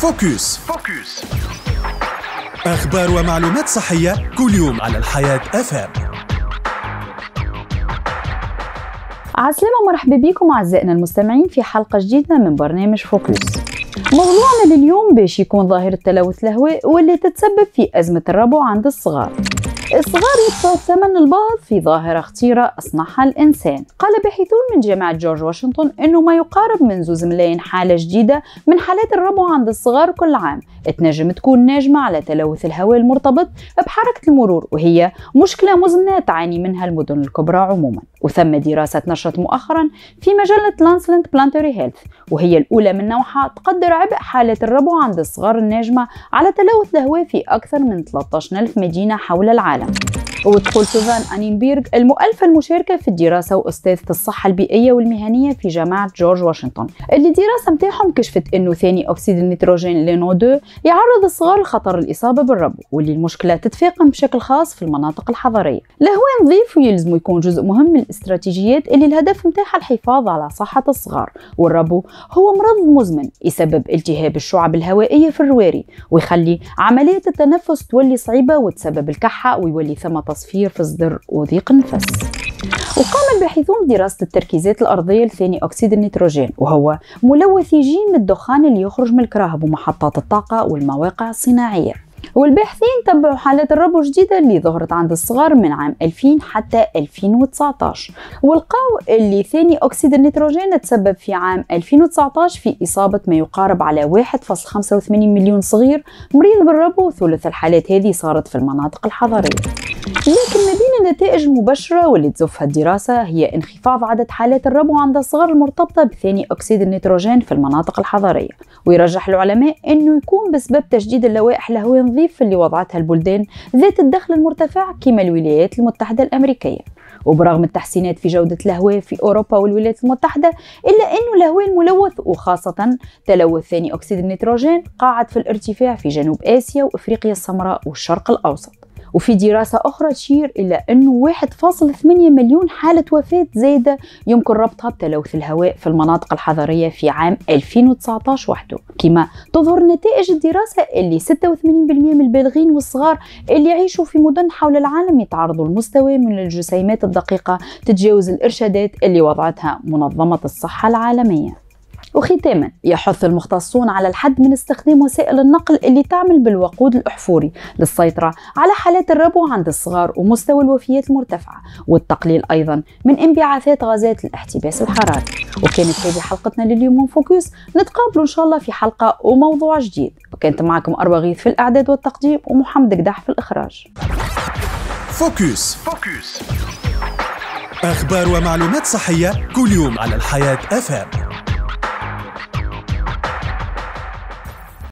فوكس فوكس أخبار ومعلومات صحية كل يوم على الحياة أفهم عسلامة مرحبا بكم أعزائنا المستمعين في حلقة جديدة من برنامج فوكس موضوعنا لليوم باش يكون ظاهرة تلوث الهواء واللي تتسبب في أزمة الربو عند الصغار الصغار يدفعوا ثمن البعض في ظاهرة خطيرة أصنعها الإنسان قال باحثون من جامعة جورج واشنطن أنه ما يقارب من زوز ملايين حالة جديدة من حالات الربو عند الصغار كل عام تنجم تكون ناجمة على تلوث الهواء المرتبط بحركة المرور وهي مشكلة مزمنة تعاني منها المدن الكبرى عموماً وثم دراسة نشرت مؤخرا في مجلة لانسلند بلانتوري هيلث وهي الأولى من نوعها تقدر عبء حالة الربو عند الصغار الناجمة على تلوث الهواء في أكثر من 13 ألف مدينة حول العالم وتقول سوزان أنينبيرغ المؤلفة المشاركة في الدراسة وأستاذة الصحة البيئية والمهنية في جامعة جورج واشنطن اللي الدراسة متاعهم كشفت أنه ثاني أكسيد النيتروجين لينو 2 يعرض الصغار لخطر الإصابة بالربو واللي المشكلة تتفاقم بشكل خاص في المناطق الحضرية الهواء نظيف ويلزم يكون جزء مهم من الاستراتيجيات اللي الهدف متاعها الحفاظ على صحة الصغار والربو هو مرض مزمن يسبب التهاب الشعب الهوائية في الرواري ويخلي عملية التنفس تولي صعيبة وتسبب الكحة ويولي ثمة عصفير في الصدر وضيق النفس وقام الباحثون بدراسة التركيزات الأرضية لثاني أكسيد النيتروجين وهو ملوث يجي من الدخان اللي يخرج من الكراهب ومحطات الطاقة والمواقع الصناعية والباحثين تبعوا حالات الربو جديدة اللي ظهرت عند الصغار من عام 2000 حتى 2019 والقاو اللي ثاني أكسيد النيتروجين تسبب في عام 2019 في إصابة ما يقارب على 1.85 مليون صغير مريض بالربو ثلث الحالات هذه صارت في المناطق الحضرية لكن ما بين النتائج المباشرة واللي تزفها الدراسة هي انخفاض عدد حالات الربو عند الصغار المرتبطة بثاني أكسيد النيتروجين في المناطق الحضرية ويرجح العلماء أنه يكون بسبب تجديد اللوائح الهوية نظيف اللي وضعتها البلدان ذات الدخل المرتفع كما الولايات المتحدة الأمريكية وبرغم التحسينات في جودة الهواء في أوروبا والولايات المتحدة إلا أنه الهواء الملوث وخاصة تلوث ثاني أكسيد النيتروجين قاعد في الارتفاع في جنوب آسيا وإفريقيا السمراء والشرق الأوسط وفي دراسة أخرى تشير إلى أنه 1.8 مليون حالة وفاة زايدة يمكن ربطها بتلوث الهواء في المناطق الحضرية في عام 2019 وحده كما تظهر نتائج الدراسة اللي 86% من البالغين والصغار اللي يعيشوا في مدن حول العالم يتعرضوا لمستوى من الجسيمات الدقيقة تتجاوز الإرشادات اللي وضعتها منظمة الصحة العالمية وختاما يحث المختصون على الحد من استخدام وسائل النقل اللي تعمل بالوقود الأحفوري للسيطرة على حالات الربو عند الصغار ومستوى الوفيات المرتفعة والتقليل أيضا من انبعاثات غازات الاحتباس الحراري وكانت هذه حلقتنا لليوم من فوكس نتقابلوا إن شاء الله في حلقة وموضوع جديد وكانت معكم أربع غيث في الإعداد والتقديم ومحمد قداح في الإخراج فوكس فوكس أخبار ومعلومات صحية كل يوم على الحياة أفهم